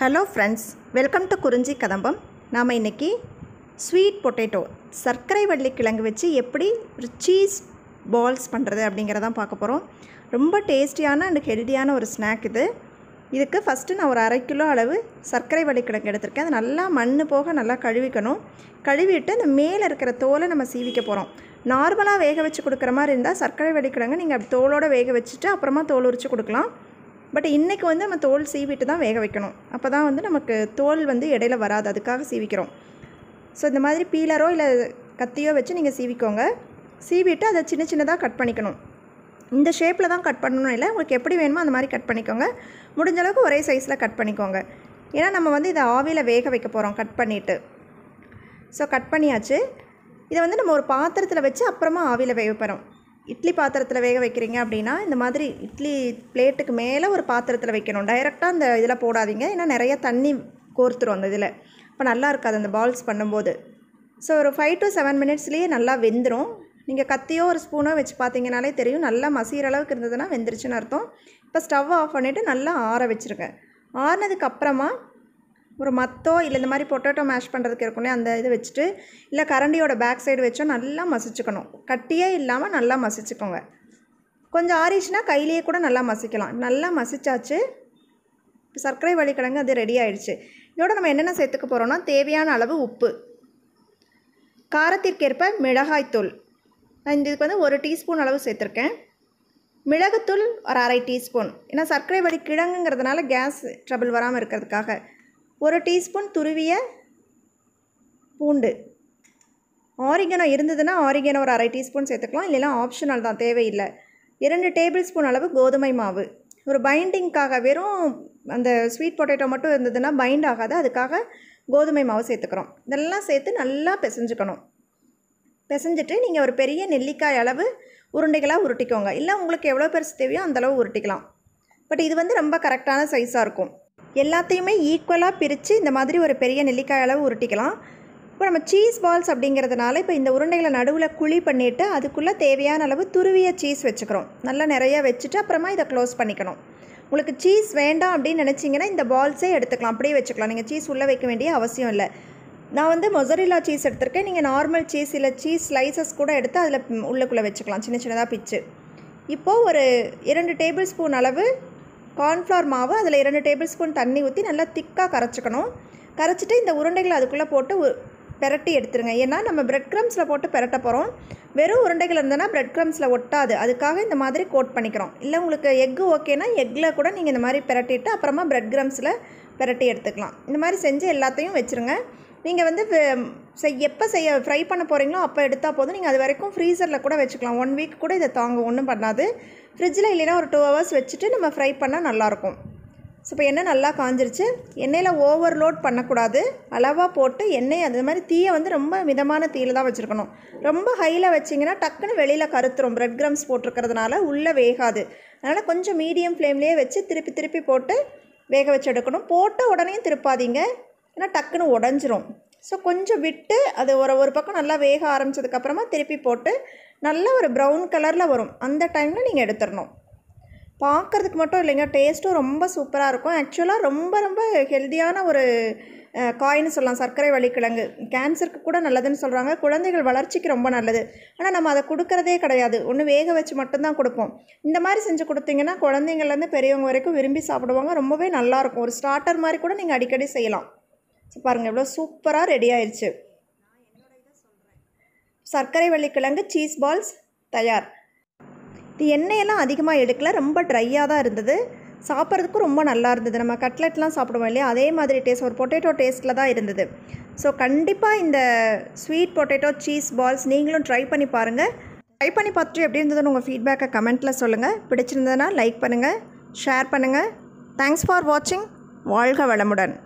hello friends welcome to குறிஞ்சி கதம்பம் நாம் இன்றைக்கி ஸ்வீட் பொட்டேட்டோ சர்க்கரை வள்ளி கிழங்கு வச்சு எப்படி ஒரு சீஸ் பால்ஸ் பண்ணுறது அப்படிங்கிறதான் பார்க்க போகிறோம் ரொம்ப டேஸ்டியான அண்ட் ஹெல்த்தியான ஒரு ஸ்நாக் இது இதுக்கு ஃபஸ்ட்டு நான் ஒரு அரை கிலோ அளவு சர்க்கரை வள்ளி கிழங்கு எடுத்திருக்கேன் அது நல்லா மண் போக நல்லா கழுவிக்கணும் கழுவிட்டு அந்த மேலே இருக்கிற தோலை நம்ம சீவிக்க போகிறோம் நார்மலாக வேக வச்சு கொடுக்குற மாதிரி இருந்தால் சர்க்கரை கிழங்கு நீங்கள் அப்படி தோலோடு வேக வச்சுட்டு அப்புறமா தோல் உரித்து கொடுக்கலாம் பட் இன்றைக்கி வந்து நம்ம தோல் சீவிட்டு தான் வேக வைக்கணும் அப்போ தான் வந்து நமக்கு தோல் வந்து இடையில வராது அதுக்காக சீவிக்கிறோம் ஸோ இந்த மாதிரி பீலரோ இல்லை கத்தியோ வச்சு நீங்கள் சீவிக்கோங்க சீவிட்டு அதை சின்ன சின்னதாக கட் பண்ணிக்கணும் இந்த ஷேப்பில் தான் கட் பண்ணணும் இல்லை உங்களுக்கு எப்படி வேணுமோ அந்த மாதிரி கட் பண்ணிக்கோங்க முடிஞ்ச அளவுக்கு ஒரே சைஸில் கட் பண்ணிக்கோங்க ஏன்னா நம்ம வந்து இதை ஆவியில் வேக வைக்க போகிறோம் கட் பண்ணிவிட்டு ஸோ கட் பண்ணியாச்சு இதை வந்து நம்ம ஒரு பாத்திரத்தில் வச்சு அப்புறமா ஆவியில் வேக போகிறோம் இட்லி பாத்திரத்தில் வேக வைக்கிறீங்க அப்படின்னா இந்த மாதிரி இட்லி பிளேட்டுக்கு மேலே ஒரு பாத்திரத்தில் வைக்கணும் டைரெக்டாக அந்த இதில் போடாதீங்க ஏன்னா நிறையா தண்ணி கோர்த்துரும் அந்த இதில் இப்போ நல்லா இருக்காது அந்த பால்ஸ் பண்ணும்போது ஸோ ஒரு ஃபைவ் டு செவன் மினிட்ஸ்லேயே நல்லா வெந்துடும் நீங்கள் கத்தியோ ஒரு ஸ்பூனோ வச்சு பார்த்தீங்கனாலே தெரியும் நல்லா மசிகிற அளவுக்கு இருந்ததுன்னா வெந்துருச்சுன்னு அர்த்தம் இப்போ ஸ்டவ் ஆஃப் பண்ணிவிட்டு நல்லா ஆற வச்சுருக்கேன் ஆறினதுக்கப்புறமா ஒரு மத்தோ இல்லை இந்த மாதிரி பொட்டேட்டோ மேஷ் பண்ணுறதுக்கு இருக்கணும் அந்த இதை வச்சுட்டு இல்லை கரண்டியோட பேக் சைடு வச்சோ நல்லா மசிச்சுக்கணும் கட்டியே இல்லாமல் நல்லா மசிச்சுக்கோங்க கொஞ்சம் ஆறிச்சுன்னா கையிலேயே கூட நல்லா மசிக்கலாம் நல்லா மசிச்சாச்சு சர்க்கரை வழிக்கிழங்கு அது ரெடி ஆகிடுச்சு இதோட நம்ம என்னென்ன சேர்த்துக்க போகிறோம்னா தேவையான அளவு உப்பு காரத்திற்கேற்ப மிளகாய்த்தூள் நான் இந்த இதுக்கு வந்து ஒரு டீஸ்பூன் அளவு சேர்த்துருக்கேன் மிளகுத்தூள் ஒரு அரை டீஸ்பூன் ஏன்னா சர்க்கரை வழி கிழங்குங்கிறதுனால கேஸ் ட்ரபிள் வராமல் இருக்கிறதுக்காக ஒரு டீஸ்பூன் துருவிய பூண்டு ஆரிகனோ இருந்ததுன்னா ஆரிகனோ ஒரு அரை டீஸ்பூன் சேர்த்துக்கலாம் இல்லைனா ஆப்ஷனல் தான் தேவையில்லை இரண்டு டேபிள் ஸ்பூன் அளவு கோதுமை மாவு ஒரு பைண்டிங்க்காக வெறும் அந்த ஸ்வீட் பொட்டேட்டோ மட்டும் இருந்ததுன்னா பைண்ட் ஆகாது அதுக்காக கோதுமை மாவு சேர்த்துக்கிறோம் இதெல்லாம் சேர்த்து நல்லா பிசைஞ்சுக்கணும் பிசைஞ்சிட்டு நீங்கள் ஒரு பெரிய நெல்லிக்காய் அளவு உருண்டைகளாக உருட்டிக்கோங்க இல்லை உங்களுக்கு எவ்வளோ பெருசு தேவையோ அந்தளவு உருட்டிக்கலாம் பட் இது வந்து ரொம்ப கரெக்டான சைஸாக இருக்கும் எல்லாத்தையுமே ஈக்குவலாக பிரித்து இந்த மாதிரி ஒரு பெரிய நெல்லிக்காய் அளவு உருட்டிக்கலாம் இப்போ நம்ம சீஸ் பால்ஸ் அப்படிங்கிறதுனால இப்போ இந்த உருண்டைகளை நடுவில் குழி பண்ணிவிட்டு அதுக்குள்ளே தேவையான அளவு துருவிய சீஸ் வச்சுக்கிறோம் நல்லா நிறையா வச்சுட்டு அப்புறமா இதை க்ளோஸ் பண்ணிக்கணும் உங்களுக்கு சீஸ் வேண்டாம் அப்படின்னு நினச்சிங்கன்னா இந்த பால்ஸே எடுத்துக்கலாம் அப்படியே வச்சுக்கலாம் நீங்கள் சீஸ் உள்ளே வைக்க வேண்டிய அவசியம் இல்லை நான் வந்து மொசரிலா சீஸ் எடுத்திருக்கேன் நீங்கள் நார்மல் சீஸ் இல்லை சீஸ் ஸ்லைசஸ் கூட எடுத்து அதில் உள்ளக்குள்ளே வச்சுக்கலாம் சின்ன சின்னதாக பிச்சு இப்போது ஒரு இரண்டு டேபிள் ஸ்பூன் அளவு கார்ன்ஃப்ளவர் மாவு அதில் இரண்டு டேபிள் ஸ்பூன் தண்ணி ஊற்றி நல்லா திக்காக கரைச்சிக்கணும் கரைச்சிட்டு இந்த உருண்டைகளை அதுக்குள்ளே போட்டு பெரட்டி எடுத்துருங்க ஏன்னா நம்ம பிரெட் க்ரம்ஸில் போட்டு பெரட்ட போகிறோம் வெறும் உருண்டைகள் இருந்ததுன்னா பிரெட் க்ரம்ஸில் ஒட்டாது அதுக்காக இந்த மாதிரி கோட் பண்ணிக்கிறோம் இல்லை உங்களுக்கு எக்கு ஓகேனா எக்கில் கூட நீங்கள் இந்த மாதிரி பெரட்டிட்டு அப்புறமா பிரெட் க்ரம்ஸில் பெரட்டி எடுத்துக்கலாம் இந்த மாதிரி செஞ்சு எல்லாத்தையும் வச்சுருங்க நீங்கள் வந்து எப்போ செய்ய ஃப்ரை பண்ண போகிறீங்களோ அப்போ எடுத்தால் போதும் நீங்கள் அது வரைக்கும் ஃப்ரீசரில் கூட வச்சுக்கலாம் ஒன் வீக் கூட இதை தாங்க ஒன்றும் பண்ணாது ஃப்ரிட்ஜில் இல்லைனா ஒரு டூ ஹவர்ஸ் வச்சுட்டு நம்ம ஃப்ரை பண்ணால் நல்லாயிருக்கும் ஸோ இப்போ எண்ணெய் நல்லா காஞ்சிருச்சு எண்ணெயில் ஓவர்லோட் பண்ணக்கூடாது அளவாக போட்டு எண்ணெய் அது மாதிரி தீயை வந்து ரொம்ப மிதமான தீயில் தான் வச்சுருக்கணும் ரொம்ப ஹையில் வச்சிங்கன்னா டக்குன்னு வெளியில் கருத்துரும் ப்ரெட் கிரம்ஸ் போட்டிருக்கிறதுனால உள்ளே வேகாது அதனால் கொஞ்சம் மீடியம் ஃப்ளேம்லேயே வச்சு திருப்பி திருப்பி போட்டு வேக வச்சு எடுக்கணும் போட்ட உடனே திருப்பாதீங்க ஏன்னா டக்குன்னு உடஞ்சிரும் ஸோ கொஞ்சம் விட்டு அது ஒரு ஒரு பக்கம் நல்லா வேக ஆரம்பித்ததுக்கப்புறமா திருப்பி போட்டு நல்ல ஒரு ப்ரௌன் கலரில் வரும் அந்த டைமில் நீங்கள் எடுத்துடணும் பார்க்குறதுக்கு மட்டும் இல்லைங்க டேஸ்ட்டும் ரொம்ப சூப்பராக இருக்கும் ஆக்சுவலாக ரொம்ப ரொம்ப ஹெல்த்தியான ஒரு காயின்னு சொல்லலாம் சர்க்கரை வழிக்கிழங்கு கேன்சருக்கு கூட நல்லதுன்னு சொல்கிறாங்க குழந்தைகள் வளர்ச்சிக்கு ரொம்ப நல்லது ஆனால் நம்ம அதை கொடுக்குறதே கிடையாது ஒன்று வேக வச்சு மட்டும்தான் கொடுப்போம் இந்த மாதிரி செஞ்சு கொடுத்தீங்கன்னா குழந்தைங்கள்லேருந்து பெரியவங்க வரைக்கும் விரும்பி சாப்பிடுவாங்க ரொம்பவே நல்லாயிருக்கும் ஒரு ஸ்டார்டர் மாதிரி கூட நீங்கள் அடிக்கடி செய்யலாம் பாருங்கள் எவ்வளோ சூப்பராக ரெடி ஆயிடுச்சு சர்க்கரை வள்ளிக்கிழங்கு சீஸ் பால்ஸ் தயார் இது எண்ணெயெல்லாம் அதிகமாக எடுக்கல ரொம்ப ட்ரையாக தான் இருந்தது சாப்பிட்றதுக்கும் ரொம்ப நல்லா இருந்தது நம்ம கட்லெட்லாம் சாப்பிடுவோம் இல்லையா அதே மாதிரி டேஸ்ட் ஒரு பொட்டேட்டோ டேஸ்ட்டில் தான் இருந்தது ஸோ கண்டிப்பாக இந்த ஸ்வீட் பொட்டேட்டோ சீஸ் பால்ஸ் நீங்களும் ட்ரை பண்ணி பாருங்கள் ட்ரை பண்ணி பார்த்துட்டு எப்படி இருந்ததுன்னு உங்கள் ஃபீட்பேக்கை கமெண்ட்டில் சொல்லுங்கள் பிடிச்சிருந்ததுன்னா லைக் பண்ணுங்கள் ஷேர் பண்ணுங்கள் தேங்க்ஸ் ஃபார் வாட்சிங் வாழ்க வளமுடன்